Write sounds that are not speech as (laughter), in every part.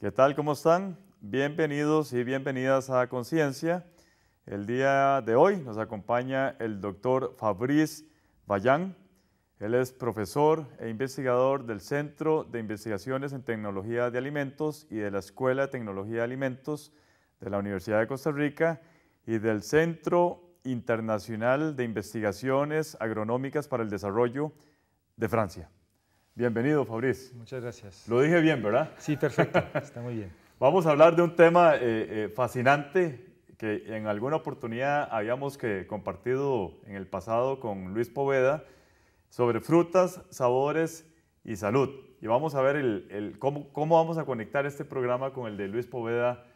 ¿Qué tal? ¿Cómo están? Bienvenidos y bienvenidas a Conciencia. El día de hoy nos acompaña el doctor Fabrice Bayán. Él es profesor e investigador del Centro de Investigaciones en Tecnología de Alimentos y de la Escuela de Tecnología de Alimentos de la Universidad de Costa Rica y del Centro Internacional de Investigaciones Agronómicas para el Desarrollo de Francia. Bienvenido, Fabriz. Muchas gracias. Lo dije bien, ¿verdad? Sí, perfecto. (laughs) Está muy bien. Vamos a hablar de un tema eh, eh, fascinante que en alguna oportunidad habíamos que compartido en el pasado con Luis Poveda sobre frutas, sabores y salud. Y vamos a ver cómo, vamos a conectar este programa con el de Luis Poveda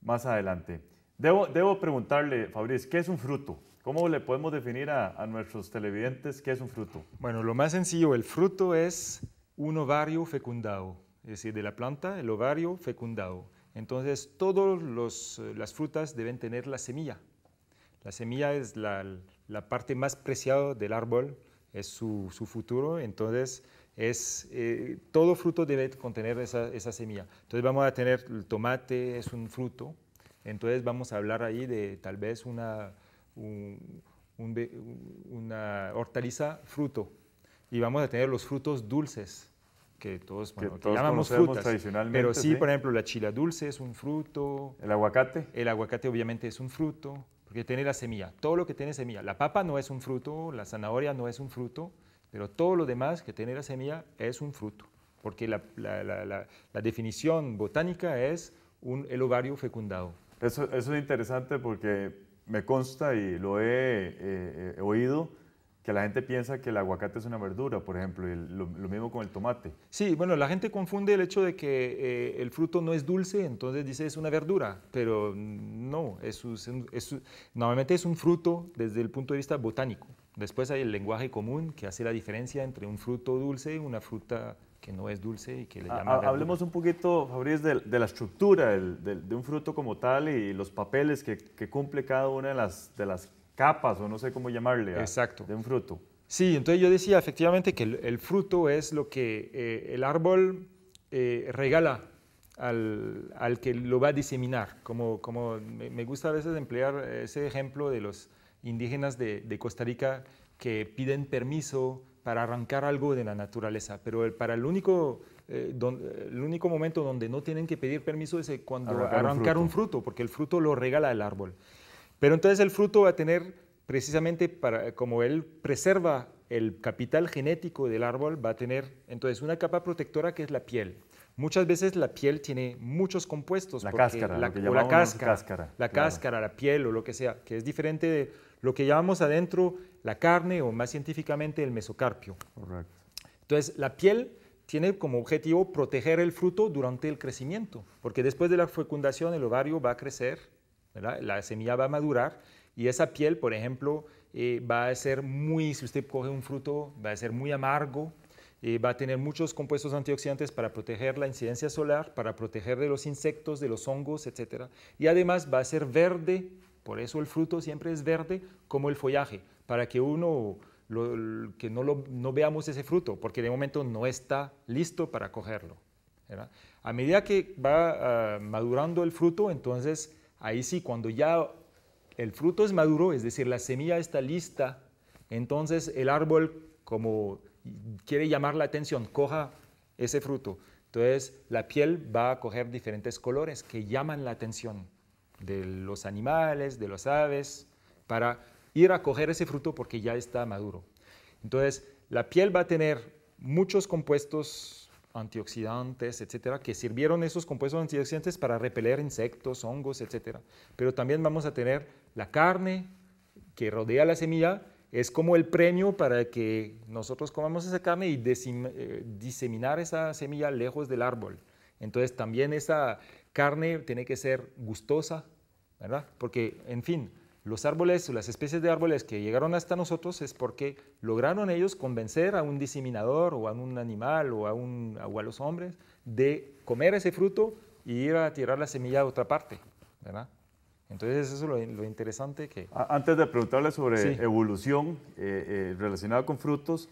más adelante. Debo, debo preguntarle, Fabriz, ¿qué es un fruto? ¿Cómo le podemos definir a, a nuestros televidentes qué es un fruto? Bueno, lo más sencillo, el fruto es un ovario fecundado, es decir, de la planta, el ovario fecundado. Entonces, todas eh, las frutas deben tener la semilla. La semilla es la, parte más preciada del árbol, es su, futuro, entonces es, eh, todo fruto debe contener esa, semilla. Entonces vamos a tener el tomate, es un fruto, entonces vamos a hablar ahí de tal vez una, una hortaliza fruto, y vamos a tener los frutos dulces, que todos, llamamos frutas. Tradicionalmente, pero sí, por ejemplo, la chila dulce es un fruto. ¿El aguacate? El aguacate obviamente es un fruto, porque tiene la semilla, todo lo que tiene semilla. La papa no es un fruto, la zanahoria no es un fruto, pero todo lo demás que tiene la semilla es un fruto, porque la, definición botánica es un, el ovario fecundado. Eso, es interesante porque me consta y lo he eh, eh, oído que la gente piensa que el aguacate es una verdura, por ejemplo, y lo, mismo con el tomate. Sí, bueno, la gente confunde el hecho de que eh, el fruto no es dulce, entonces dice es una verdura, pero no, es, normalmente es un fruto desde el punto de vista botánico. Después hay el lenguaje común que hace la diferencia entre un fruto dulce y una fruta que no es dulce y que le ah, llaman... Ah, hablemos un poquito, Fabriz, de, la estructura de, un fruto como tal y los papeles que, cumple cada una de las, de las capas o no sé cómo llamarle. De un fruto. Sí, entonces yo decía efectivamente que el, fruto es lo que eh, el árbol eh, regala al, que lo va a diseminar. Como, como me, gusta a veces emplear ese ejemplo de los indígenas de, Costa Rica que piden permiso para arrancar algo de la naturaleza, pero el, para el único, eh, el único momento donde no tienen que pedir permiso es cuando arrancar, un, fruto. porque el fruto lo regala el árbol. Pero entonces el fruto va a tener, precisamente para, como él preserva el capital genético del árbol, va a tener entonces una capa protectora que es la piel. Muchas veces la piel tiene muchos compuestos. La cáscara, la, cáscara, La cáscara, la piel o lo que sea, que es diferente de lo que llamamos adentro la carne o más científicamente el mesocarpio. Correcto. Entonces, la piel tiene como objetivo proteger el fruto durante el crecimiento, porque después de la fecundación el ovario va a crecer la semilla va a madurar y esa piel, por ejemplo, eh, va a ser muy, si usted coge un fruto, va a ser muy amargo, eh, va a tener muchos compuestos antioxidantes para proteger la incidencia solar, para proteger de los insectos, de los hongos, etc. Y además va a ser verde, por eso el fruto siempre es verde, como el follaje, para que uno que no, no, veamos ese fruto, porque de momento no está listo para cogerlo. A medida que va ah, madurando el fruto, entonces Ahí sí, cuando ya el fruto es maduro, es decir, la semilla está lista, entonces el árbol, como quiere llamar la atención, coja ese fruto. Entonces la piel va a coger diferentes colores que llaman la atención de los animales, de los aves, para ir a coger ese fruto porque ya está maduro. Entonces la piel va a tener muchos compuestos antioxidantes, etcétera, que sirvieron esos compuestos antioxidantes para repeler insectos, hongos, etcétera. Pero también vamos a tener la carne que rodea la semilla, es como el premio para que nosotros comamos esa carne y eh, diseminar esa semilla lejos del árbol. Entonces también esa carne tiene que ser gustosa, ¿verdad? Porque, en fin, los árboles, o las especies de árboles que llegaron hasta nosotros es porque lograron ellos convencer a un diseminador o a un animal o a, un, a los hombres de comer ese fruto y ir a tirar la semilla a otra parte, ¿verdad? Entonces eso es lo, interesante que... Antes de preguntarle sobre evolución eh, eh, relacionada con frutos,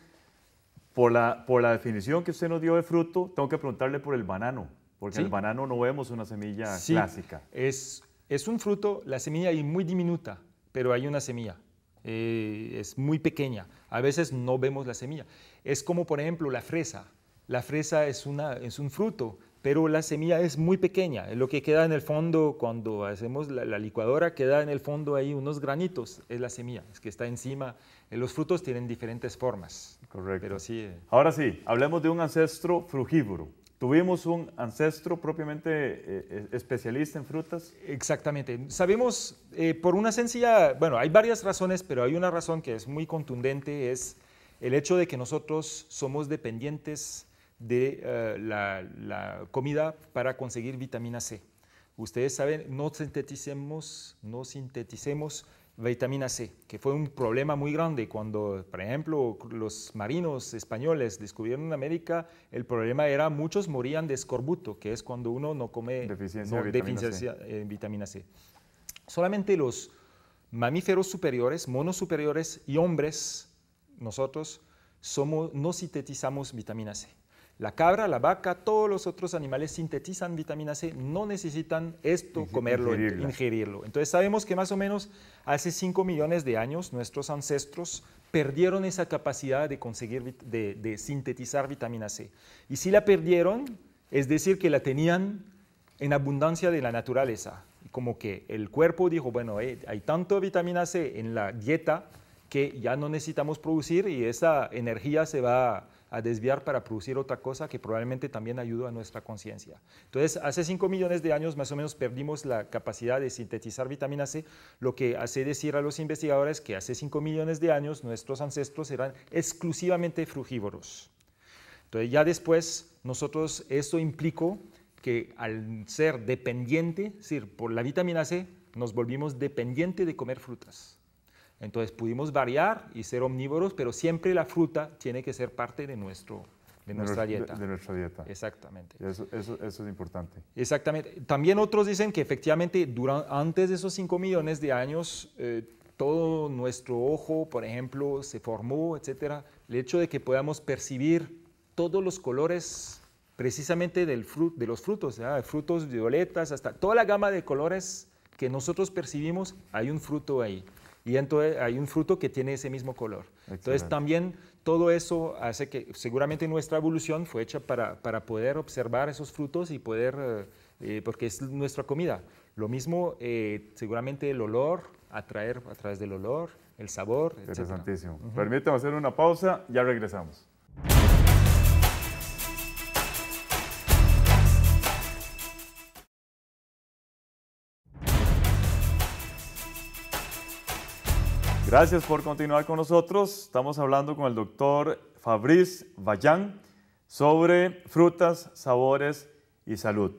por la, por la definición que usted nos dio de fruto, tengo que preguntarle por el banano, porque el banano no vemos una semilla sí. clásica. Es es un fruto, la semilla es muy diminuta, pero hay una semilla. Eh, es muy pequeña. A veces no vemos la semilla. Es como, por ejemplo, la fresa. La fresa es, un fruto, pero la semilla es muy pequeña. Lo que queda en el fondo cuando hacemos la, licuadora, queda en el fondo ahí unos granitos, es la semilla, es que está encima. Eh, los frutos tienen diferentes formas. Correcto. Pero eh. Ahora sí, hablemos de un ancestro frugívoro. Tuvimos un ancestro propiamente eh, eh, especialista en frutas. Exactamente. Sabemos, eh, por una sencilla, bueno, hay varias razones, pero hay una razón que es muy contundente, es el hecho de que nosotros somos dependientes de la, la, comida para conseguir vitamina C. Ustedes saben, no sinteticemos, no sinteticemos vitamina C, que fue un problema muy grande cuando, por ejemplo, los marinos españoles descubrieron en América, el problema era muchos morían de escorbuto, que es cuando uno no come deficiencia, vitamina, C. Solamente los mamíferos superiores, monos superiores y hombres, nosotros, somos, no sintetizamos vitamina C. La cabra, la vaca, todos los otros animales sintetizan vitamina C, no necesitan esto, comerlo, ingerirlo. Entonces sabemos que más o menos hace 5 millones de años nuestros ancestros perdieron esa capacidad de conseguir, de, sintetizar vitamina C. Y si la perdieron, es decir, que la tenían en abundancia de la naturaleza. Como que el cuerpo dijo, bueno, eh, hay tanto vitamina C en la dieta que ya no necesitamos producir y esa energía se va a desviar para producir otra cosa que probablemente también ayuda a nuestra conciencia. Entonces, hace 5 millones de años más o menos perdimos la capacidad de sintetizar vitamina C, lo que hace decir a los investigadores que hace 5 millones de años nuestros ancestros eran exclusivamente frugívoros. Entonces, ya después, nosotros, eso implicó que al ser dependiente, es decir, por la vitamina C, nos volvimos dependiente de comer frutas. Entonces pudimos variar y ser omnívoros, pero siempre la fruta tiene que ser parte de, nuestro, nuestra dieta. De, nuestra dieta. Exactamente. Eso, es importante. Exactamente. También otros dicen que efectivamente durante, antes de esos 5 millones de años, eh, todo nuestro ojo, por ejemplo, se formó, etc. El hecho de que podamos percibir todos los colores precisamente del de los frutos, de frutos violetas, hasta toda la gama de colores que nosotros percibimos, hay un fruto ahí y entonces hay un fruto que tiene ese mismo color. Entonces también todo eso hace que seguramente nuestra evolución fue hecha para, para poder observar esos frutos y poder, eh, eh, porque es nuestra comida. Lo mismo eh, seguramente el olor, atraer a través del olor, el sabor. Interesantísimo. Permítanme hacer una pausa, ya regresamos. Gracias por continuar con nosotros. Estamos hablando con el doctor Fabriz Bayán sobre frutas, sabores y salud.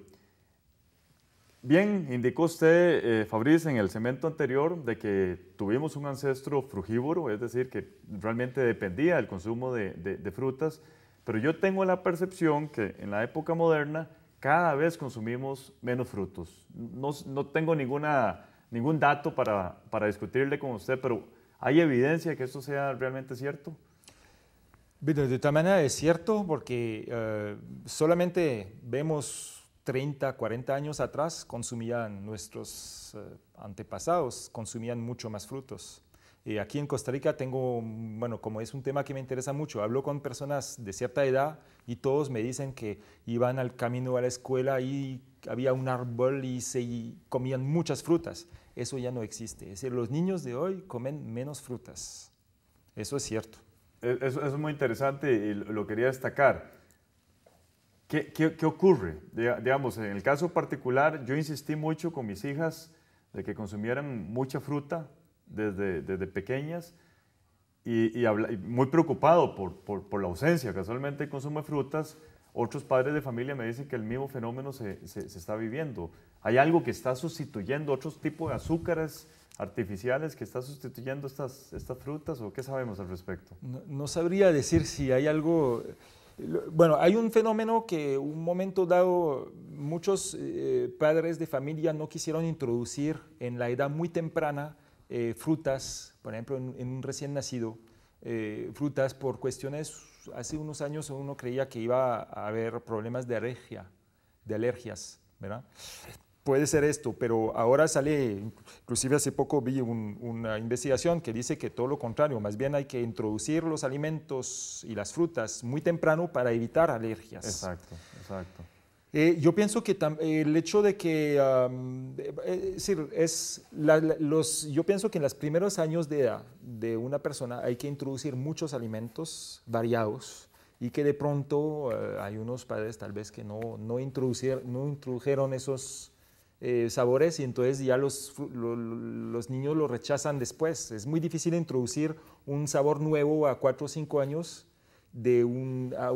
Bien, indicó usted, eh, Fabriz, en el segmento anterior de que tuvimos un ancestro frugívoro, es decir, que realmente dependía del consumo de, frutas, pero yo tengo la percepción que en la época moderna cada vez consumimos menos frutos. No, tengo ninguna, ningún dato para, para discutirle con usted, pero ¿Hay evidencia de que esto sea realmente cierto? De tal manera es cierto porque eh, solamente vemos 30, 40 años atrás consumían nuestros eh, antepasados, consumían mucho más frutos. aquí en Costa Rica tengo, bueno, como es un tema que me interesa mucho, hablo con personas de cierta edad y todos me dicen que iban al camino a la escuela y había un árbol y se comían muchas frutas. Eso ya no existe. Es decir, los niños de hoy comen menos frutas. Eso es cierto. E, eso, es muy interesante y lo quería destacar. ¿Qué, ocurre? digamos, en el caso particular, yo insistí mucho con mis hijas de que consumieran mucha fruta desde, pequeñas y, muy preocupado por, la ausencia casualmente consume frutas otros padres de familia me dicen que el mismo fenómeno se, está viviendo. Hay algo que está sustituyendo otros tipos de azúcares artificiales que está sustituyendo estas, estas frutas o qué sabemos al respecto? No, sabría decir si hay algo... Eh, bueno, hay un fenómeno que un momento dado muchos eh, padres de familia no quisieron introducir en la edad muy temprana eh, frutas, por ejemplo, en, un recién nacido, frutas por cuestiones hace unos años uno creía que iba a haber problemas de alergia, de alergias, ¿verdad? Puede ser esto, pero ahora sale, inclusive hace poco vi una investigación que dice que todo lo contrario, más bien hay que introducir los alimentos y las frutas muy temprano para evitar alergias. Exacto, exacto. Eh, yo pienso que el hecho de que, eh, eh, es decir, los, yo pienso que en los primeros años de edad de una persona hay que introducir muchos alimentos variados y que de pronto hay unos padres tal vez que no, no, no introdujeron esos sabores y entonces ya los, los niños lo rechazan después. Es muy difícil introducir un sabor nuevo a cuatro o cinco años un, a,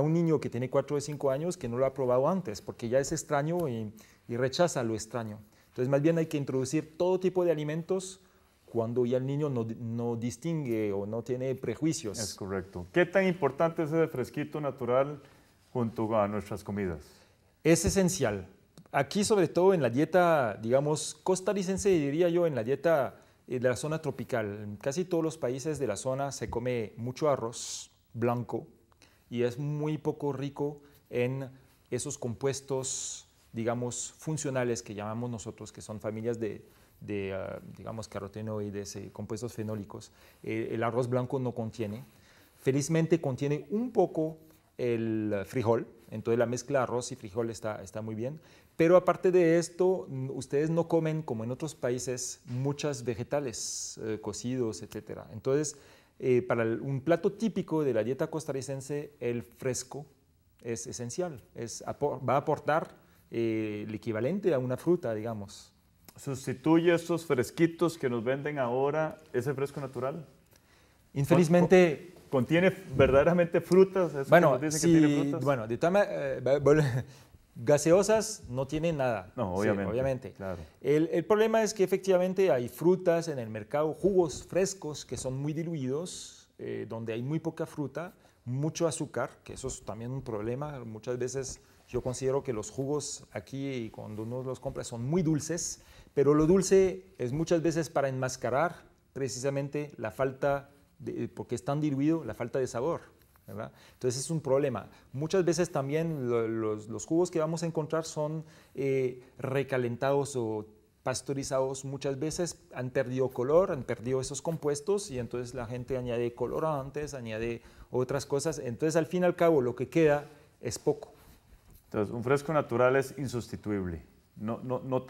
un, niño que tiene 4 o 5 años que no lo ha probado antes, porque ya es extraño y, rechaza lo extraño. Entonces, más bien hay que introducir todo tipo de alimentos cuando ya el niño no, distingue o no tiene prejuicios. Es correcto. ¿Qué tan importante es el fresquito natural junto a nuestras comidas? Es esencial. Aquí, sobre todo en la dieta, digamos, costarricense, diría yo, en la dieta eh, de la zona tropical. En casi todos los países de la zona se come mucho arroz, blanco y es muy poco rico en esos compuestos, digamos, funcionales que llamamos nosotros, que son familias de, ah, digamos, carotenoides, y eh, compuestos fenólicos. Eh, el arroz blanco no contiene. Felizmente contiene un poco el frijol, entonces la mezcla arroz y frijol está, está muy bien. Pero aparte de esto, ustedes no comen, como en otros países, muchas vegetales eh, cocidos, etcétera Entonces, eh, para un plato típico de la dieta costarricense, el fresco es esencial, es, va a aportar eh, el equivalente a una fruta, digamos. ¿Sustituye esos fresquitos que nos venden ahora ese fresco natural? Infelizmente... ¿Contiene verdaderamente frutas? bueno, sí, que tiene frutas? bueno, de eh, Gaseosas no tienen nada. No, obviamente. Claro. El, problema es que efectivamente hay frutas en el mercado, jugos frescos que son muy diluidos, eh, donde hay muy poca fruta, mucho azúcar, que eso es también un problema. Muchas veces yo considero que los jugos aquí, cuando uno los compra, son muy dulces, pero lo dulce es muchas veces para enmascarar precisamente la falta, porque están tan diluido, la falta de sabor. Entonces es un problema. Muchas veces también los, cubos que vamos a encontrar son eh, recalentados o pasteurizados muchas veces han perdido color, han perdido esos compuestos y entonces la gente añade colorantes, añade otras cosas. Entonces al fin y al cabo lo que queda es poco. Entonces un fresco natural es insustituible. No,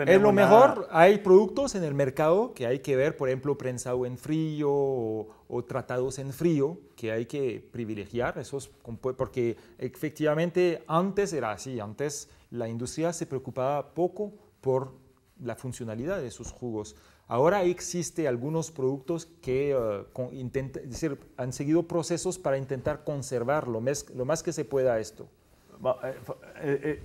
Es lo mejor, hay productos en el mercado que hay que ver, por ejemplo, prensado en frío o, tratados en frío, que hay que privilegiar, esos, porque efectivamente antes era así, antes la industria se preocupaba poco por la funcionalidad de sus jugos. Ahora existe algunos productos que eh, decir, han seguido procesos para intentar conservar lo más que se pueda esto. Eh, eh,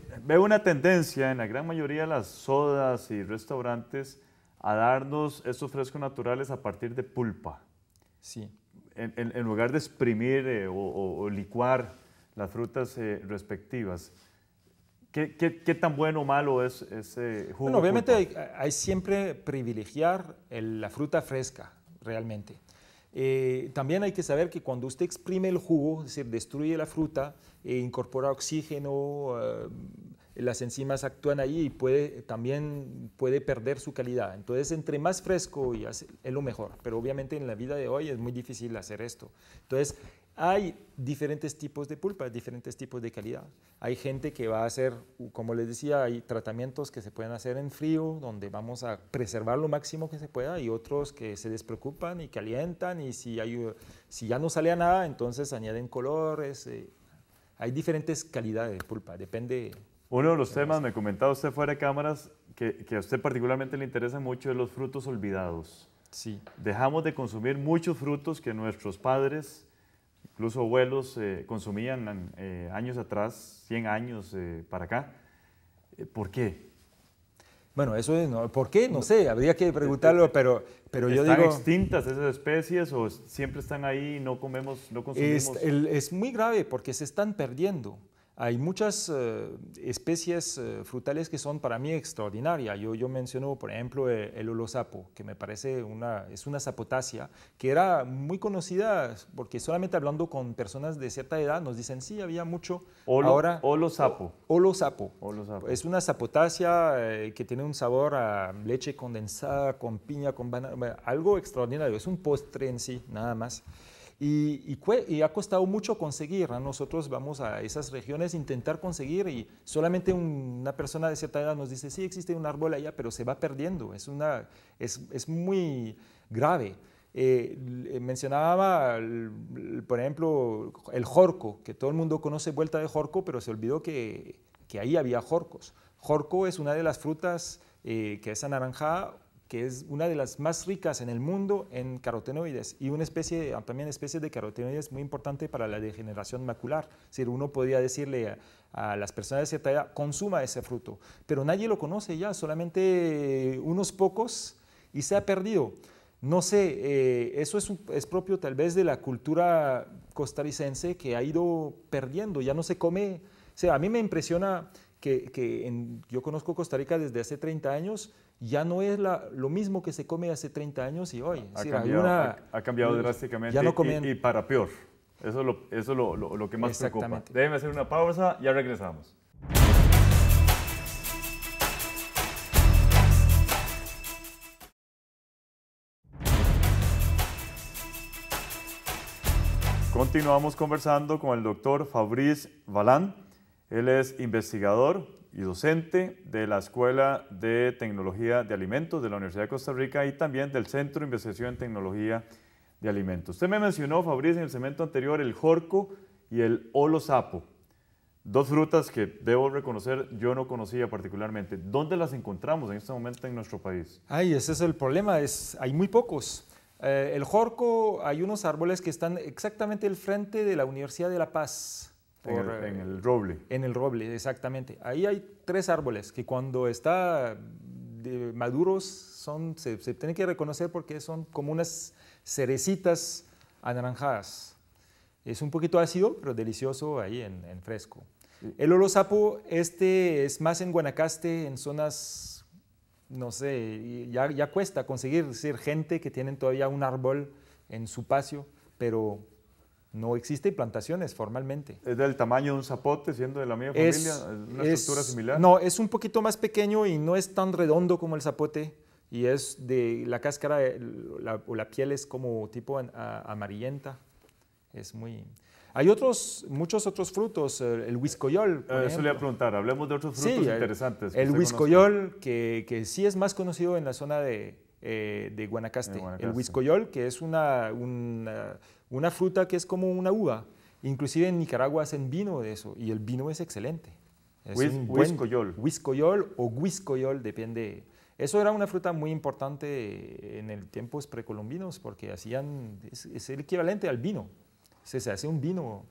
eh, veo una tendencia en la gran mayoría de las sodas y restaurantes a darnos esos frescos naturales a partir de pulpa. Sí. En, lugar de exprimir o, licuar las frutas respectivas. ¿Qué, tan bueno o malo es ese jugo? obviamente hay, siempre privilegiar la fruta fresca, realmente. Eh, también hay que saber que cuando usted exprime el jugo, es decir, destruye la fruta, e incorpora oxígeno, eh, las enzimas actúan ahí y puede, también puede perder su calidad. Entonces, entre más fresco y es lo mejor, pero obviamente en la vida de hoy es muy difícil hacer esto. Entonces, hay diferentes tipos de pulpa, diferentes tipos de calidad. Hay gente que va a hacer, como les decía, hay tratamientos que se pueden hacer en frío, donde vamos a preservar lo máximo que se pueda, y otros que se despreocupan y calientan, y si, hay, si ya no sale a nada, entonces añaden colores. Eh, hay diferentes calidades de pulpa, depende. Uno de los temas, me me comentaba usted fuera de cámaras, que, que a usted particularmente le interesa mucho, es los frutos olvidados. Sí. Dejamos de consumir muchos frutos que nuestros padres Incluso abuelos eh, consumían eh, años atrás, 100 años eh, para acá. ¿Por qué? Bueno, eso es, ¿no? ¿por qué? No sé, habría que preguntarlo, (laughs) pero, pero yo digo... ¿Están extintas esas especies o siempre están ahí y no comemos, no consumimos? es muy grave porque se están perdiendo. Hay muchas eh, especies eh, frutales que son para mí extraordinarias. Yo, menciono, por ejemplo, e, el, olosapo, que me parece una, es una zapotácea, que era muy conocida porque solamente hablando con personas de cierta edad nos dicen, sí, había mucho. Olo, Ahora, olosapo. Olosapo. olosapo. Es una zapotácea eh, que tiene un sabor a leche condensada, con piña, con banana, algo extraordinario. Es un postre en sí, nada más. Y, y, ha costado mucho conseguir. Nosotros vamos a esas regiones a intentar conseguir y solamente una persona de cierta edad nos dice, sí, existe un árbol allá, pero se va perdiendo. Es, una, es, es muy grave. Eh, mencionaba, por ejemplo, el jorco, que todo el mundo conoce vuelta de jorco, pero se olvidó que, que ahí había jorcos. Jorco es una de las frutas eh, que es anaranjada que es una de las más ricas en el mundo en carotenoides y una especie, también especies de carotenoides muy importante para la degeneración macular. si uno podría decirle a, las personas de cierta edad, consuma ese fruto, pero nadie lo conoce ya, solamente eh, unos pocos y se ha perdido. No sé, eh, eso es, propio tal vez de la cultura costarricense que ha ido perdiendo, ya no se come. a mí me impresiona que, yo conozco Costa Rica desde hace 30 años ya no es lo mismo que se come hace 30 años y hoy. Ha, cambiado, drásticamente Y, para peor. Eso es lo, eso lo, que más preocupa. Déjeme hacer una pausa, ya regresamos. Continuamos conversando con el doctor Fabriz Valán. Él es investigador y docente de la Escuela de Tecnología de Alimentos de la Universidad de Costa Rica y también del Centro de Investigación en Tecnología de Alimentos. Usted me mencionó, Fabrizio, en el segmento anterior el jorco y el olo sapo, dos frutas que debo reconocer yo no conocía particularmente. ¿Dónde las encontramos en este momento en nuestro país? Ay, ese es el problema, es, hay muy pocos. Eh, el jorco, hay unos árboles que están exactamente al frente de la Universidad de La Paz en, eh, el, roble. En el roble, exactamente. Ahí hay tres árboles que cuando están maduros son, se, tienen que reconocer porque son como unas cerecitas anaranjadas. Es un poquito ácido, pero delicioso ahí en, fresco. El El olosapo, este es más en Guanacaste, en zonas, no sé, ya, ya cuesta conseguir decir, gente que tienen todavía un árbol en su patio, pero no existe implantaciones plantaciones formalmente. ¿Es del tamaño de un zapote, siendo de la misma familia? una estructura similar? No, es un poquito más pequeño y no es tan redondo como el zapote. Y es de la cáscara la, o la piel es como tipo amarillenta. Es muy. Hay otros, muchos otros frutos, el huiscoyol. Por eso le voy a preguntar, hablemos de otros frutos interesantes. El, el que, que sí es más conocido en la zona de, eh, de, Guanacaste, el huiscoyol, que es una, una, fruta que es como una uva. Inclusive en Nicaragua hacen vino de eso y el vino es excelente. Es un huiscoyol. Huiscoyol o huiscoyol, depende. Eso era una fruta muy importante en los tiempos precolombinos porque hacían, es, el equivalente al vino. Se, hace un vino.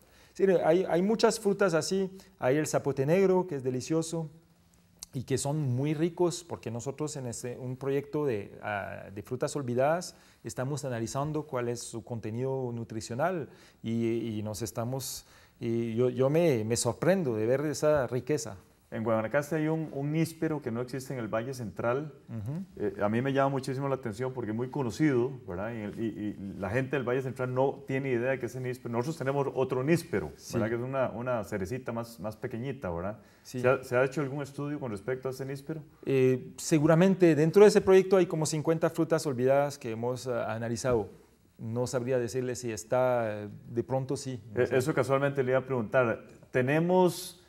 hay, hay, muchas frutas así. Hay el zapote negro, que es delicioso y que son muy ricos porque nosotros en este, un proyecto de, ah, de frutas olvidadas estamos analizando cuál es su contenido nutricional y, y nos estamos, y yo, yo me, me sorprendo de ver esa riqueza. En Guanacaste hay un, níspero que no existe en el Valle Central. Eh, a mí me llama muchísimo la atención porque es muy conocido, ¿verdad? Y, la gente del Valle Central no tiene idea de que ese níspero. Nosotros tenemos otro níspero, ¿verdad? Que es una, cerecita más, más pequeñita, ¿verdad? ¿Se, ha, hecho algún estudio con respecto a ese níspero? Eh, seguramente. Dentro de ese proyecto hay como 50 frutas olvidadas que hemos eh, analizado. No sabría decirle si está, de pronto sí. E, eso casualmente le iba a preguntar. Tenemos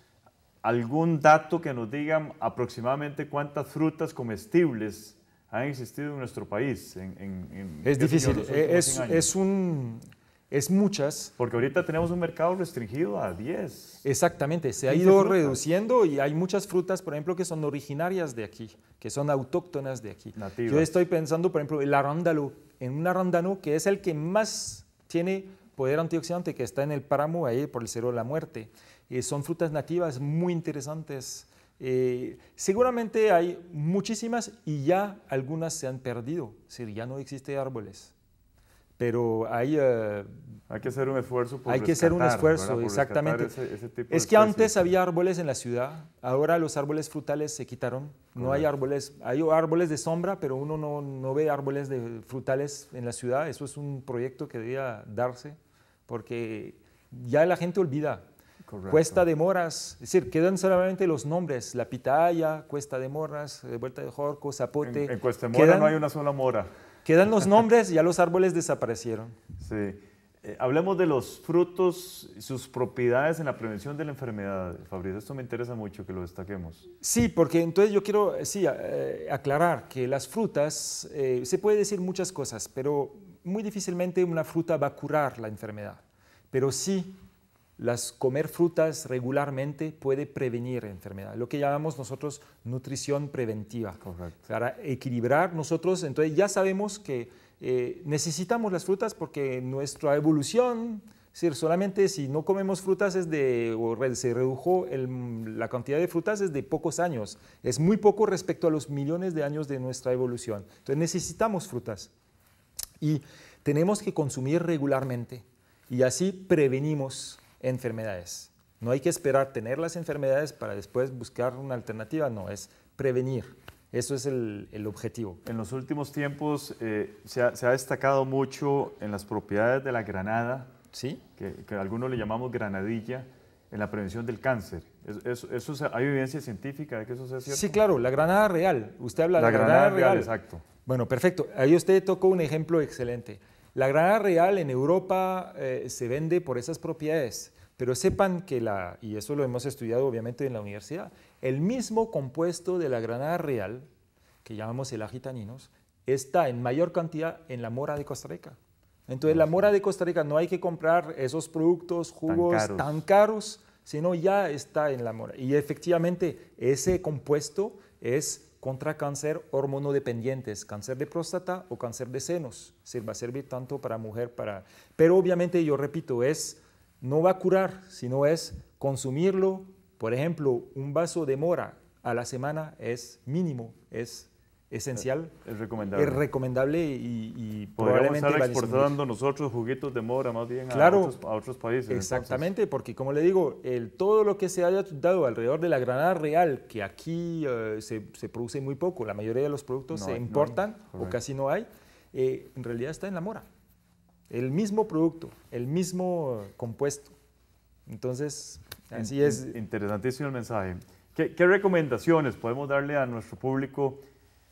algún dato que nos digan aproximadamente cuántas frutas comestibles han existido en nuestro país. es difícil, eh, es, es, un, es muchas. Porque ahorita tenemos un mercado restringido a 10. Exactamente, se ha ido reduciendo y hay muchas frutas, por ejemplo, que son originarias de aquí, que son autóctonas de aquí. Yo estoy pensando, por ejemplo, el arándano, en un arándano que es el que más tiene poder antioxidante que está en el páramo, ahí por el cero de la muerte. Eh, son frutas nativas muy interesantes. Eh, seguramente hay muchísimas y ya algunas se han perdido, es ya no existen árboles pero hay... Eh, hay que hacer un esfuerzo por Hay que hacer un esfuerzo, exactamente. es que antes había árboles en la ciudad, ahora los árboles frutales se quitaron. No hay árboles, hay árboles de sombra, pero uno no, no, ve árboles de frutales en la ciudad. Eso es un proyecto que debía darse, porque ya la gente olvida. Cuesta de Moras, es decir, quedan solamente los nombres, la pitaya, Cuesta de Moras, eh, Vuelta de Jorco, Zapote. En, Cuesta de Moras no hay una sola mora. Quedan los (laughs) nombres, ya los árboles desaparecieron. Sí. Eh, hablemos de los frutos, y sus propiedades en la prevención de la enfermedad, Fabrizio. Esto me interesa mucho que lo destaquemos. Sí, porque entonces yo quiero eh, eh, aclarar que las frutas, se puede decir muchas cosas, pero muy difícilmente una fruta va a curar la enfermedad. Pero sí las, comer frutas regularmente puede prevenir enfermedad, lo que llamamos nosotros nutrición preventiva. Para equilibrar nosotros, entonces ya sabemos que eh, necesitamos las frutas porque nuestra evolución, es decir, solamente si no comemos frutas es de, se redujo la cantidad de frutas es de pocos años, es muy poco respecto a los millones de años de nuestra evolución. Entonces necesitamos frutas y tenemos que consumir regularmente y así prevenimos enfermedades. No hay que esperar tener las enfermedades para después buscar una alternativa, no, es prevenir. Eso es el, objetivo. En los últimos tiempos eh, se, ha, destacado mucho en las propiedades de la granada, ¿Sí? que, algunos le llamamos granadilla, en la prevención del cáncer. ¿Eso, eso, hay evidencia científica de que eso sea cierto? Sí, claro, la granada real. Usted habla de la, granada, real. Exacto. Bueno, perfecto. Ahí usted tocó un ejemplo excelente. La granada real en Europa eh, se vende por esas propiedades, pero sepan que la, y eso lo hemos estudiado obviamente en la universidad, el mismo compuesto de la granada real, que llamamos el agitaninos, está en mayor cantidad en la mora de Costa Rica. Entonces, la mora de Costa Rica no hay que comprar esos productos, jugos tan caros, tan caros sino ya está en la mora. Y efectivamente, ese compuesto es contra cáncer hormonodependientes, cáncer de próstata o cáncer de senos. Se va a servir tanto para mujer, para... Pero obviamente, yo repito, es, no va a curar, sino es consumirlo. Por ejemplo, un vaso de mora a la semana es mínimo, es esencial. Es recomendable. Es recomendable y, y probablemente estar exportando nosotros juguetos de mora más bien claro, a, otros, países. Exactamente, porque como le digo, el, todo lo que se haya dado alrededor de la granada real, que aquí eh, se, se, produce muy poco, la mayoría de los productos se importan o casi no hay, eh, en realidad está en la mora. El mismo producto, el mismo compuesto. Entonces, así es. Interesantísimo el mensaje. ¿Qué, ¿Qué recomendaciones podemos darle a nuestro público?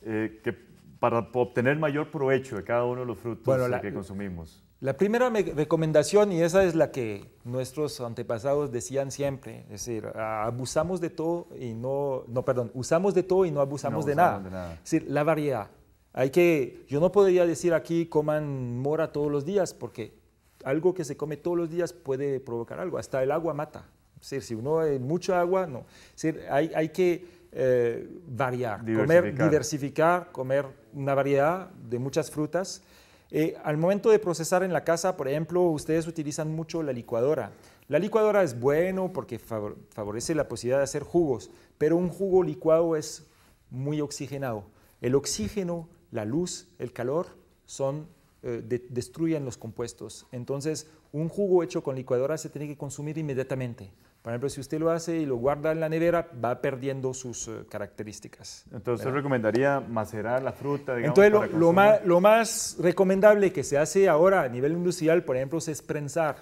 Eh, que para obtener mayor provecho de cada uno de los frutos eh, la, que consumimos? La primera recomendación, y esa es la que nuestros antepasados decían siempre, es decir, abusamos de todo y no, no, perdón, usamos de todo y no abusamos, de, nada. Es decir, la variedad. Hay que, yo no podría decir aquí coman mora todos los días, porque algo que se come todos los días puede provocar algo, hasta el agua mata. Es decir, si uno hay mucha agua, no. Es decir, hay, hay que eh, variar, diversificar. comer, diversificar, comer una variedad de muchas frutas. Eh, al momento de procesar en la casa, por ejemplo, ustedes utilizan mucho la licuadora. La licuadora es bueno porque favorece la posibilidad de hacer jugos, pero un jugo licuado es muy oxigenado. El oxígeno, la luz, el calor son eh, destruyen los compuestos. Entonces, un jugo hecho con licuadora se tiene que consumir inmediatamente. Por ejemplo, si usted lo hace y lo guarda en la nevera, va perdiendo sus eh, características. Entonces, recomendaría macerar la fruta? Digamos, Entonces, lo, más, recomendable que se hace ahora a nivel industrial, por ejemplo, es prensar.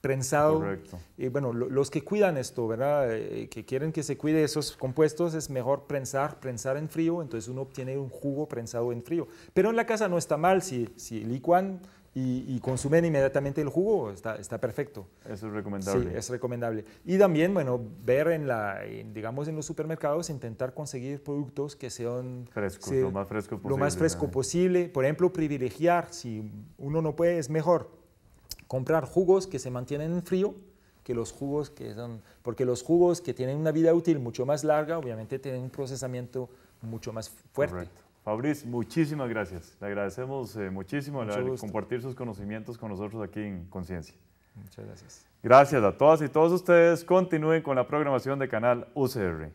Prensado. Correcto. Y bueno, los que cuidan esto, ¿verdad? Eh, que quieren que se cuide esos compuestos, es mejor prensar, prensar en frío. Entonces, uno obtiene un jugo prensado en frío. Pero en la casa no está mal si, si licuan y, consumen inmediatamente el jugo, está, perfecto. Eso es recomendable. Sí, es recomendable. Y también, bueno, ver en la, digamos, en los supermercados, intentar conseguir productos que sean... Frescos, lo más fresco posible. Lo más fresco posible. Por ejemplo, privilegiar, si uno no puede, es mejor comprar jugos que se mantienen en frío que los jugos que son... Porque los jugos que tienen una vida útil mucho más larga, obviamente tienen un procesamiento mucho más fuerte. Fabriz, muchísimas gracias. Le agradecemos eh, muchísimo el compartir sus conocimientos con nosotros aquí en Conciencia. Muchas gracias. Gracias a todas y todos ustedes. Continúen con la programación de Canal UCR.